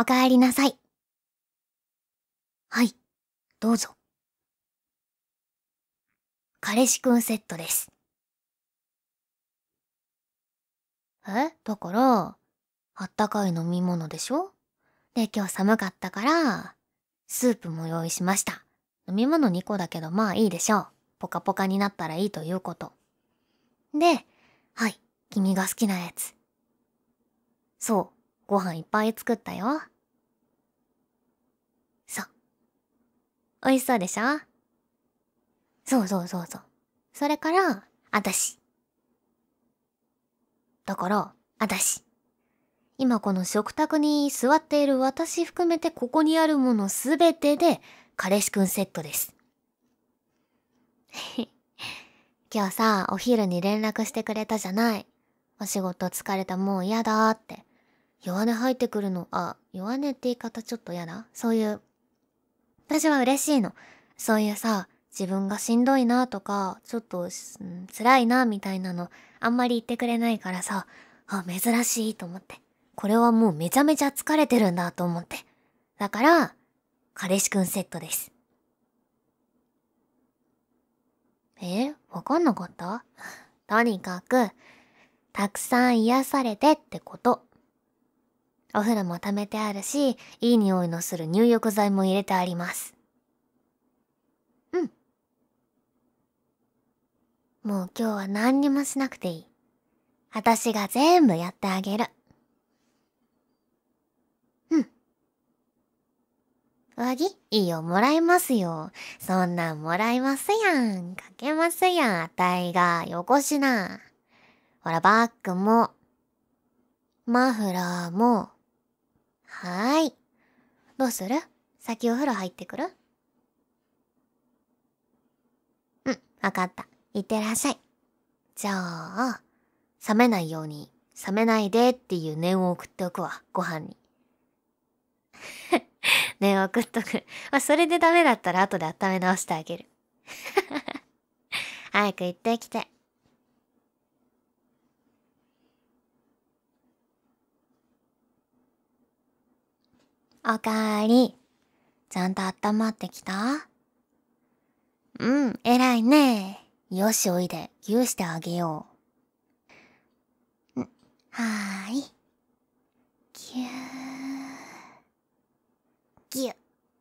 おかえりなさい。はい、どうぞ。彼氏くんセットです。えだから、あったかい飲み物でしょで、今日寒かったから、スープも用意しました。飲み物2個だけど、まあいいでしょう。ポカポカになったらいいということ。で、はい、君が好きなやつ。そう、ご飯いっぱい作ったよ。そう。美味しそうでしょそうそうそうそう。それから、あたし。だから、あたし。今この食卓に座っている私含めてここにあるものすべてで、彼氏くんセットです。今日さ、お昼に連絡してくれたじゃない。お仕事疲れたもう嫌だって。弱音入ってくるの、あ、弱音って言い方ちょっと嫌だそういう、私は嬉しいの。そういうさ、自分がしんどいなとか、ちょっと、うん、辛いなみたいなの、あんまり言ってくれないからさ、あ、珍しいと思って。これはもうめちゃめちゃ疲れてるんだと思って。だから、彼氏くんセットです。えわかんなかった とにかく、たくさん癒されてってこと。お風呂も溜めてあるし、いい匂いのする入浴剤も入れてあります。うん。もう今日は何にもしなくていい。私が全部やってあげる。うん。上着いいよ、もらいますよ。そんなんもらいますやん。かけますやん、あたいが。よこしな。ほら、バッグも。マフラーも。はーい。どうする先お風呂入ってくるうん、わかった。いってらっしゃい。じゃあ、冷めないように、冷めないでっていう念を送っておくわ、ご飯に。念を送っとく。まあ、それでダメだったら後で温め直してあげる。早く行ってきて。おかえり。ちゃんと温まってきたうん、偉いね。よし、おいで。牛してあげよう。ん、はーい。ぎゅー。ぎゅ、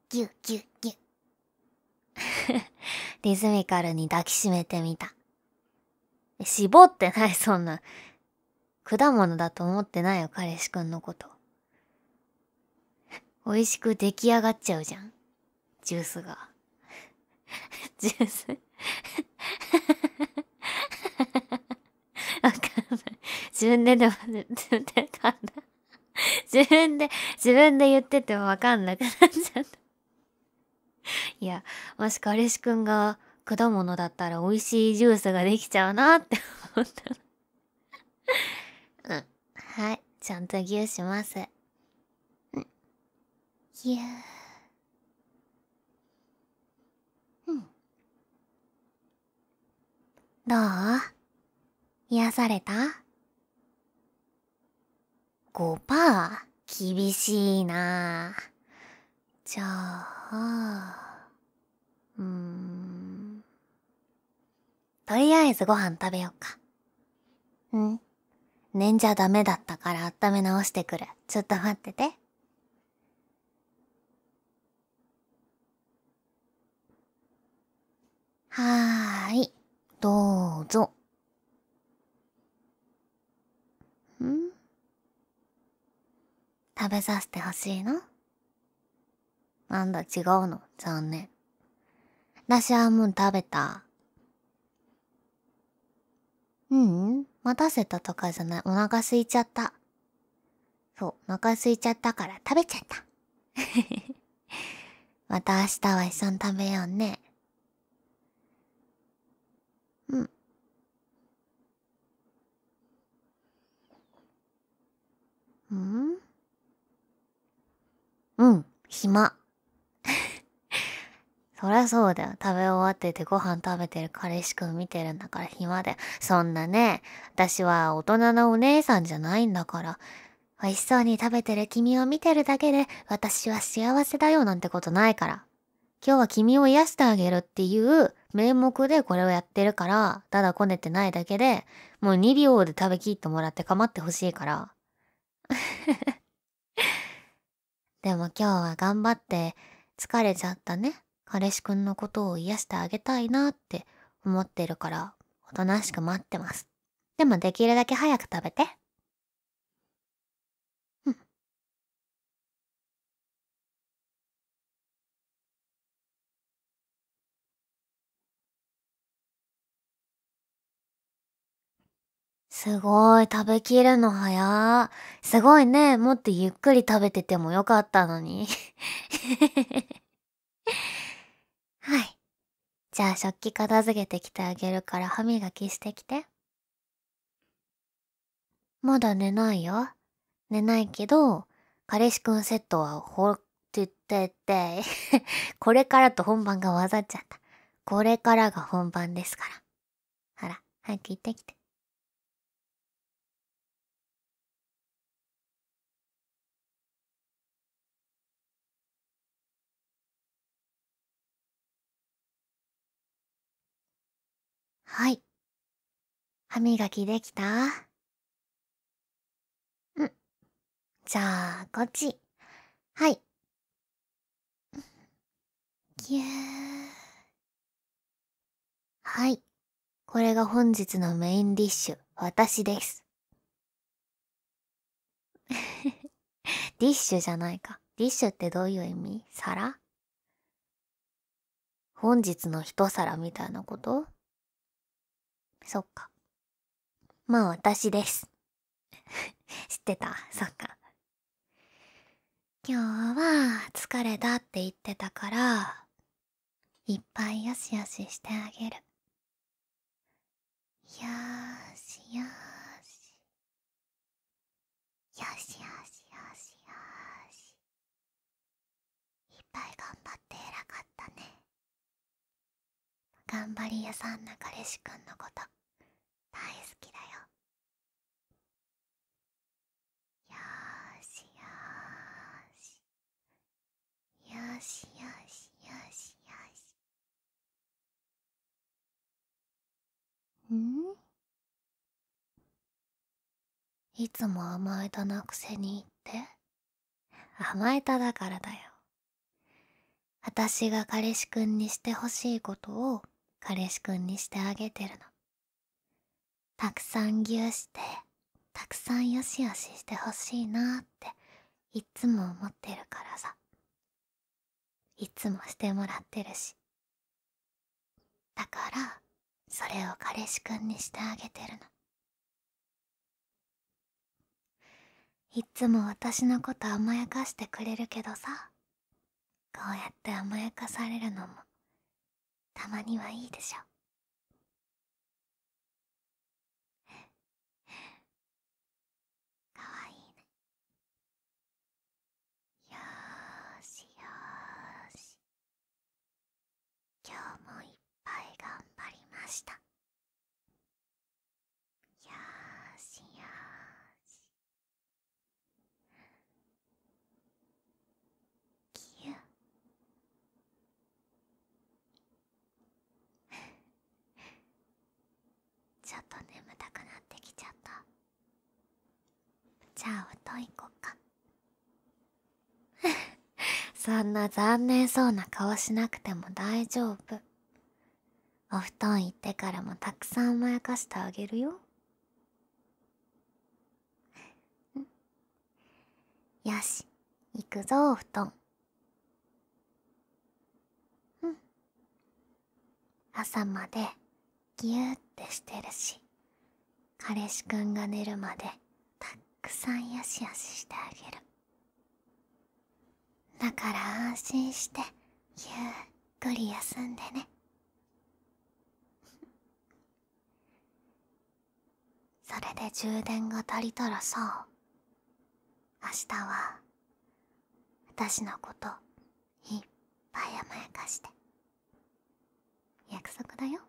ぎゅ、ぎゅ、ぎゅ。リズミカルに抱きしめてみた。絞ってない、そんな。果物だと思ってないよ、彼氏くんのこと。美味しく出来上がっちゃうじゃん。ジュースが。ジュースわかんない。自分ででも、自分で噛んだ。自分で、自分で言っててもわかんなくなっちゃった。いや、もし彼氏くんが果物だったら美味しいジュースができちゃうなって思った。うん。はい。ちゃんとうします。ぎううんどう癒された ?5% 厳しいなじゃあうんとりあえずご飯食べようかうん寝んじゃダメだったから温め直してくるちょっと待っててはーい、どうぞ。ん食べさせてほしいのなんだ違うの残念。私はもう食べた。ううん、待たせたとかじゃない。お腹空いちゃった。そう、お腹空いちゃったから食べちゃった。また明日は一緒に食べようね。暇。そりゃそうだよ。食べ終わっててご飯食べてる彼氏くん見てるんだから暇だよ。そんなね、私は大人のお姉さんじゃないんだから。美味しそうに食べてる君を見てるだけで私は幸せだよなんてことないから。今日は君を癒してあげるっていう名目でこれをやってるから、ただこねてないだけで、もう2秒で食べきってもらって構ってほしいから。でも今日は頑張って疲れちゃったね彼氏くんのことを癒してあげたいなって思ってるからおとなしく待ってますでもできるだけ早く食べてすごい、食べきるの早。すごいね、もっとゆっくり食べててもよかったのに。はい。じゃあ食器片付けてきてあげるから歯磨きしてきて。まだ寝ないよ。寝ないけど、彼氏くんセットはほってってて、これからと本番が混ざっちゃった。これからが本番ですから。ほら、早く行ってきて。はい歯磨きできたうんじゃあこっちはいぎゅーはいこれが本日のメインディッシュ私です ディッシュじゃないかディッシュってどういう意味皿本日の一皿みたいなことそっか。まあ私です。知ってたそっか。今日は疲れたって言ってたから、いっぱいよしよししてあげる。よーしよーし。よしよしよしよし。いっぱい頑張って偉かったね。頑張り屋さんな彼氏くんのこと。大好きだよよしよしよしよしよしよしんいつも甘えたなくせにって甘えただからだよ私が彼氏くんにしてほしいことを彼氏くんにしてあげてるのたくさんぎゅうしてたくさんよしよししてほしいなっていっつも思ってるからさいつもしてもらってるしだからそれを彼氏くんにしてあげてるのいつも私のこと甘やかしてくれるけどさこうやって甘やかされるのもたまにはいいでしょしたよしよしキュ ちょっと眠たくなってきちゃったじゃあお布行こっか そんな残念そうな顔しなくても大丈夫お布団行ってからもたくさん甘やかしてあげるよよし行くぞお布団うん朝までぎゅーってしてるし彼氏くんが寝るまでたっくさんよしよししてあげるだから安心してゆっくり休んでねそれで充電が足りたらさ明日は私のこといっぱい甘やかして約束だよ